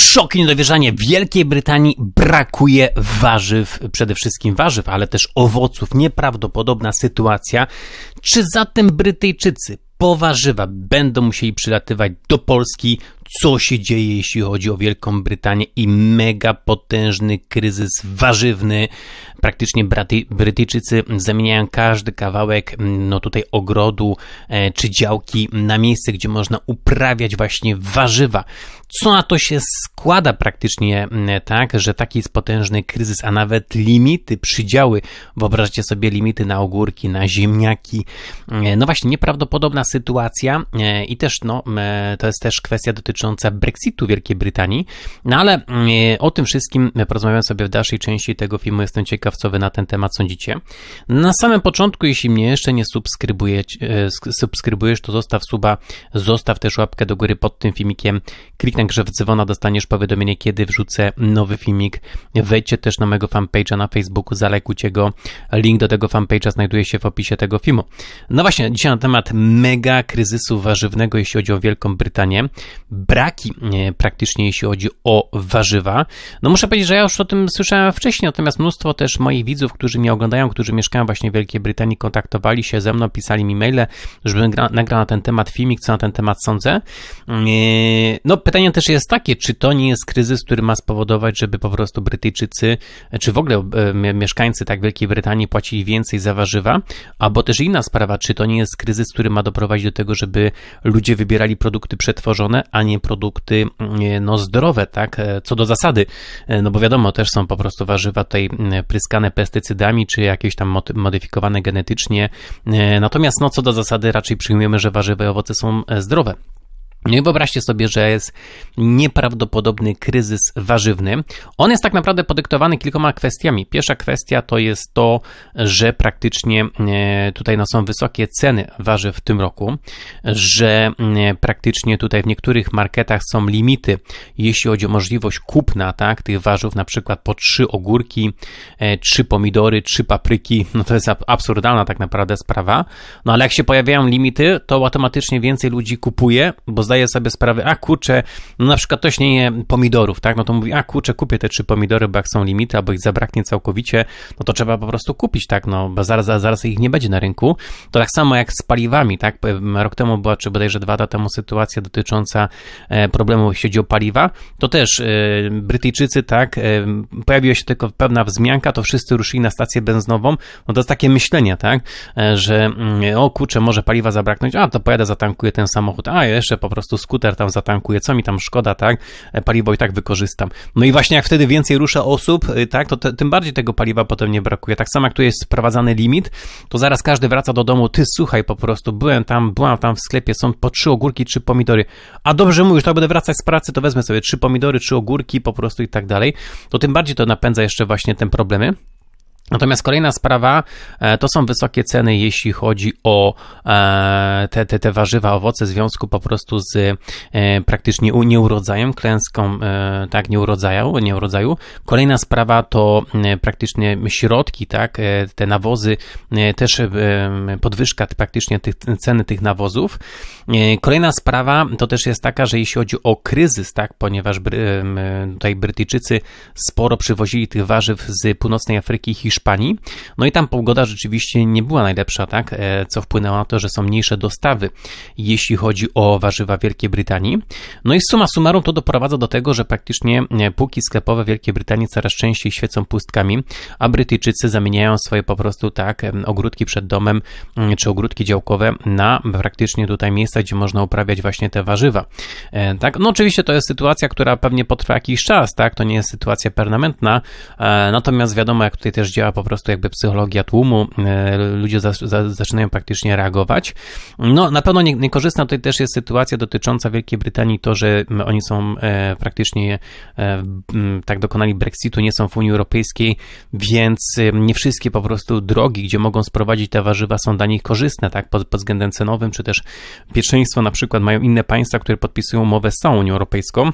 szok i niedowierzanie. Wielkiej Brytanii brakuje warzyw, przede wszystkim warzyw, ale też owoców. Nieprawdopodobna sytuacja. Czy zatem Brytyjczycy po warzywa będą musieli przylatywać do Polski, co się dzieje, jeśli chodzi o Wielką Brytanię i mega potężny kryzys warzywny. Praktycznie Braty, Brytyjczycy zamieniają każdy kawałek mm, no tutaj ogrodu e, czy działki na miejsce, gdzie można uprawiać właśnie warzywa. Co na to się składa praktycznie mm, tak, że taki jest potężny kryzys, a nawet limity, przydziały. Wyobraźcie sobie limity na ogórki, na ziemniaki. E, no właśnie, nieprawdopodobna sytuacja e, i też no, e, to jest też kwestia dotycząca Brexitu Wielkiej Brytanii, no ale e, o tym wszystkim porozmawiam sobie w dalszej części tego filmu, jestem ciekaw, co wy na ten temat sądzicie. Na samym początku, jeśli mnie jeszcze nie subskrybujesz, to zostaw suba, zostaw też łapkę do góry pod tym filmikiem, kliknij także w dzwona, dostaniesz powiadomienie, kiedy wrzucę nowy filmik, wejdźcie też na mojego fanpage'a na Facebooku, zalekujcie go, link do tego fanpage'a znajduje się w opisie tego filmu. No właśnie, dzisiaj na temat mega mega kryzysu warzywnego, jeśli chodzi o Wielką Brytanię, braki e, praktycznie, jeśli chodzi o warzywa. No muszę powiedzieć, że ja już o tym słyszałem wcześniej, natomiast mnóstwo też moich widzów, którzy mnie oglądają, którzy mieszkają właśnie w Wielkiej Brytanii, kontaktowali się ze mną, pisali mi maile, żebym nagrał na ten temat filmik, co na ten temat sądzę. Mm, e, no pytanie też jest takie, czy to nie jest kryzys, który ma spowodować, żeby po prostu Brytyjczycy, czy w ogóle e, mieszkańcy tak Wielkiej Brytanii płacili więcej za warzywa, albo też inna sprawa, czy to nie jest kryzys, który ma doprowadzić doprowadzić do tego, żeby ludzie wybierali produkty przetworzone, a nie produkty mm, e, no, zdrowe, tak? E, co do zasady, e, no bo wiadomo, też są po prostu warzywa tutaj mm, pryskane pestycydami, czy jakieś tam modyfikowane genetycznie. Natomiast, no co do zasady, raczej przyjmujemy, że warzywa i owoce są zdrowe. No i wyobraźcie sobie, że jest nieprawdopodobny kryzys warzywny. On jest tak naprawdę podyktowany kilkoma kwestiami. Pierwsza kwestia to jest to, że praktycznie e, tutaj no, są wysokie ceny warzyw w tym roku, że e, praktycznie tutaj w niektórych marketach są limity, jeśli chodzi o możliwość kupna tak, tych warzyw, na przykład po trzy ogórki, e, trzy pomidory, trzy papryki. No to jest absurdalna tak naprawdę sprawa. No ale jak się pojawiają limity, to automatycznie więcej ludzi kupuje, bo zdaje sobie sprawę, a kurczę, no na przykład ktoś nie je pomidorów, tak, no to mówi, a kurczę, kupię te trzy pomidory, bo jak są limity, albo ich zabraknie całkowicie, no to trzeba po prostu kupić, tak, no, bo zaraz, zaraz, zaraz ich nie będzie na rynku. To tak samo jak z paliwami, tak, rok temu była, czy bodajże dwa lata temu sytuacja dotycząca e, problemu, jeśli chodzi o paliwa, to też e, Brytyjczycy, tak, e, pojawiła się tylko pewna wzmianka, to wszyscy ruszyli na stację benzynową, no to jest takie myślenie, tak, że mm, o kurczę, może paliwa zabraknąć, a to pojadę, zatankuję ten samochód, a jeszcze po prostu prostu skuter tam zatankuję, co mi tam szkoda, tak? E, paliwo i tak wykorzystam. No i właśnie jak wtedy więcej rusza osób, y, tak, to te, tym bardziej tego paliwa potem nie brakuje. Tak samo jak tu jest sprowadzany limit, to zaraz każdy wraca do domu, ty słuchaj po prostu, byłem tam, byłam tam w sklepie, są po trzy ogórki, trzy pomidory. A dobrze mówisz, to tak będę wracać z pracy, to wezmę sobie trzy pomidory, trzy ogórki po prostu i tak dalej. To tym bardziej to napędza jeszcze właśnie te problemy. Natomiast kolejna sprawa e, to są wysokie ceny, jeśli chodzi o e, te, te, te warzywa, owoce, w związku po prostu z e, praktycznie nieurodzajem, klęską tak, nieurodzaju, nieurodzaju. Kolejna sprawa to praktycznie środki, tak, te nawozy, też podwyżka praktycznie tych, ceny tych nawozów. Kolejna sprawa to też jest taka, że jeśli chodzi o kryzys, tak, ponieważ tutaj Brytyjczycy sporo przywozili tych warzyw z północnej Afryki i Hiszpanii. No i tam pogoda rzeczywiście nie była najlepsza, tak? E, co wpłynęło na to, że są mniejsze dostawy, jeśli chodzi o warzywa Wielkiej Brytanii. No i suma summarum to doprowadza do tego, że praktycznie e, półki sklepowe Wielkiej Brytanii coraz częściej świecą pustkami, a Brytyjczycy zamieniają swoje po prostu tak e, ogródki przed domem mm, czy ogródki działkowe na praktycznie tutaj miejsca, gdzie można uprawiać właśnie te warzywa. Tak, no oczywiście to jest sytuacja, która pewnie potrwa jakiś czas, tak? To nie jest sytuacja permanentna. Natomiast wiadomo, jak tutaj też działa po prostu jakby psychologia tłumu, e, ludzie za, za, zaczynają praktycznie reagować. No, na pewno nie, niekorzystna tutaj też jest sytuacja dotycząca Wielkiej Brytanii, to, że oni są e, praktycznie, e, tak dokonali Brexitu, nie są w Unii Europejskiej, więc nie wszystkie po prostu drogi, gdzie mogą sprowadzić te warzywa, są dla nich korzystne, tak, pod, pod względem cenowym, czy też pierwszeństwo na przykład mają inne państwa, które podpisują umowę z całą Unią Europejską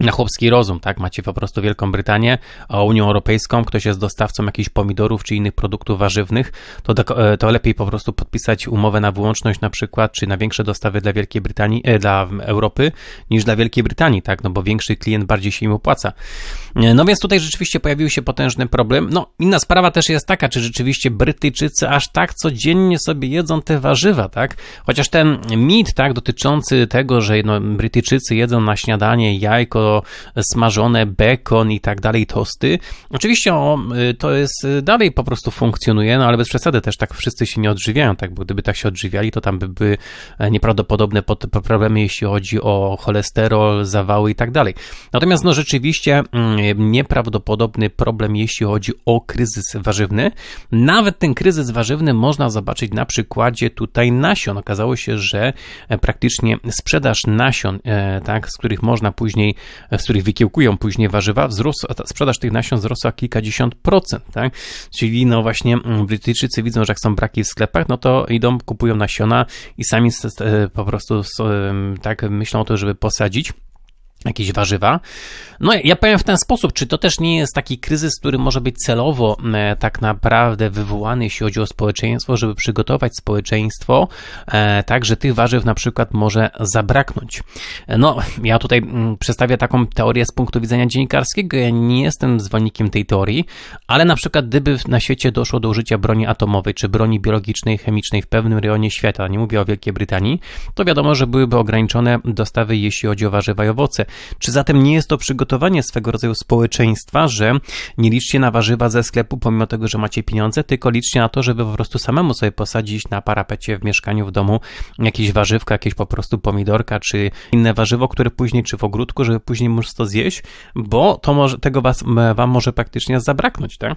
na chłopski rozum, tak? Macie po prostu Wielką Brytanię, a Unię Europejską, ktoś jest dostawcą jakichś pomidorów czy innych produktów warzywnych, to, e, to lepiej po prostu podpisać umowę na wyłączność na przykład, czy na większe dostawy dla Wielkiej Brytanii, e, dla Europy, niż dla Wielkiej Brytanii, tak? No bo większy klient bardziej się im opłaca. E, no więc tutaj rzeczywiście pojawił się potężny problem. No inna sprawa też jest taka, czy rzeczywiście Brytyjczycy aż tak codziennie sobie jedzą te warzywa, tak? Chociaż ten mit, tak, dotyczący tego, że no, Brytyjczycy jedzą na śniadanie jajko, smażone, bekon i tak dalej, tosty. Oczywiście o, y, to jest y, dalej po prostu funkcjonuje, no ale bez przesady też tak wszyscy się nie odżywiają, tak, bo gdyby tak się odżywiali, to tam by były e, nieprawdopodobne problemy, jeśli chodzi o cholesterol, zawały i tak dalej. Natomiast no rzeczywiście mm, nieprawdopodobny problem, jeśli chodzi o kryzys warzywny. Nawet ten kryzys warzywny można zobaczyć na przykładzie tutaj nasion. Okazało się, że e, praktycznie sprzedaż nasion, e, tak, z których można później z których wykiełkują później warzywa, wzrósł, sprzedaż tych nasion wzrosła kilkadziesiąt procent, tak? Czyli no właśnie mm, Brytyjczycy widzą, że jak są braki w sklepach, no to idą, kupują nasiona i sami po prostu tak myślą o tym, żeby posadzić jakieś warzywa. No ja powiem w ten sposób, czy to też nie jest taki kryzys, który może być celowo e, tak naprawdę wywołany, jeśli chodzi o społeczeństwo, żeby przygotować społeczeństwo e, tak, że tych warzyw na przykład może zabraknąć. No, ja tutaj mm, przedstawię taką teorię z punktu widzenia dziennikarskiego, ja nie jestem zwolennikiem tej teorii, ale na przykład gdyby na świecie doszło do użycia broni atomowej, czy broni biologicznej, chemicznej w pewnym rejonie świata, nie mówię o Wielkiej Brytanii, to wiadomo, że byłyby ograniczone dostawy, jeśli chodzi o warzywa i owoce. Czy zatem nie jest to przygotowanie swego rodzaju społeczeństwa, że nie liczcie na warzywa ze sklepu pomimo tego, że macie pieniądze, tylko liczcie na to, żeby po prostu samemu sobie posadzić na parapecie w mieszkaniu, w domu jakieś warzywka, jakieś po prostu pomidorka, czy inne warzywo, które później, czy w ogródku, żeby później móc to zjeść, bo to może, tego was, wam może praktycznie zabraknąć, tak?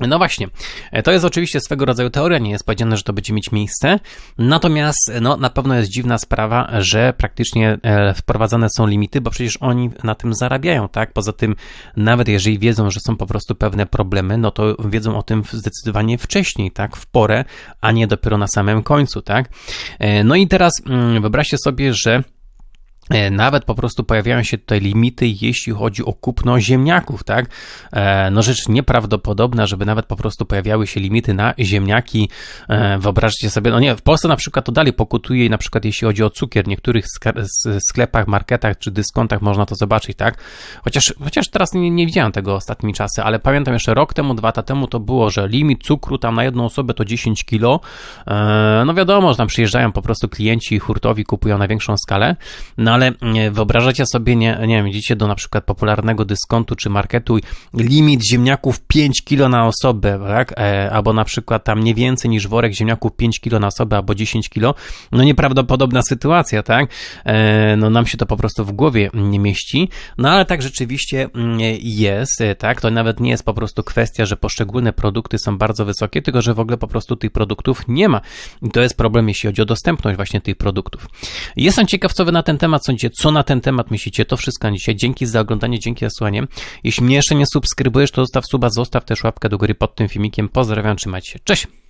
No właśnie, e, to jest oczywiście swego rodzaju teoria, nie jest powiedziane, że to będzie mieć miejsce, natomiast no, na pewno jest dziwna sprawa, że praktycznie e, wprowadzane są limity, bo przecież oni na tym zarabiają, tak? Poza tym, nawet jeżeli wiedzą, że są po prostu pewne problemy, no to wiedzą o tym zdecydowanie wcześniej, tak? W porę, a nie dopiero na samym końcu, tak? E, no i teraz mm, wyobraźcie sobie, że E, nawet po prostu pojawiają się tutaj limity, jeśli chodzi o kupno ziemniaków, tak? E, no rzecz nieprawdopodobna, żeby nawet po prostu pojawiały się limity na ziemniaki. E, Wyobraźcie sobie, no nie, w Polsce na przykład to dalej pokutuje, na przykład jeśli chodzi o cukier, w niektórych sklepach, marketach czy dyskontach można to zobaczyć, tak? Chociaż, chociaż teraz nie, nie widziałem tego ostatnimi czasy, ale pamiętam jeszcze rok temu, dwa lata temu to było, że limit cukru tam na jedną osobę to 10 kilo. No wiadomo, że tam przyjeżdżają po prostu klienci hurtowi, kupują na większą skalę, no ale mm, wyobrażacie sobie, nie, nie wiem, idziecie do na przykład popularnego dyskontu czy marketu limit ziemniaków 5 kg na osobę, tak? E, albo na przykład tam nie więcej niż worek ziemniaków 5 kg na osobę albo 10 kg. No nieprawdopodobna sytuacja, tak? E, no nam się to po prostu w głowie nie mieści. No ale tak rzeczywiście mm, jest, e, tak? To nawet nie jest po prostu kwestia, że poszczególne produkty są bardzo wysokie, tylko że w ogóle po prostu tych produktów nie ma. I to jest problem, jeśli chodzi o dostępność właśnie tych produktów. Jestem ciekaw, co wy na ten temat sądzicie, co na ten temat myślicie. To wszystko na dzisiaj. Dzięki za oglądanie, dzięki za słuchanie. Jeśli mnie jeszcze nie subskrybujesz, to zostaw suba, zostaw też łapkę do góry pod tym filmikiem. Pozdrawiam, trzymajcie się. Cześć!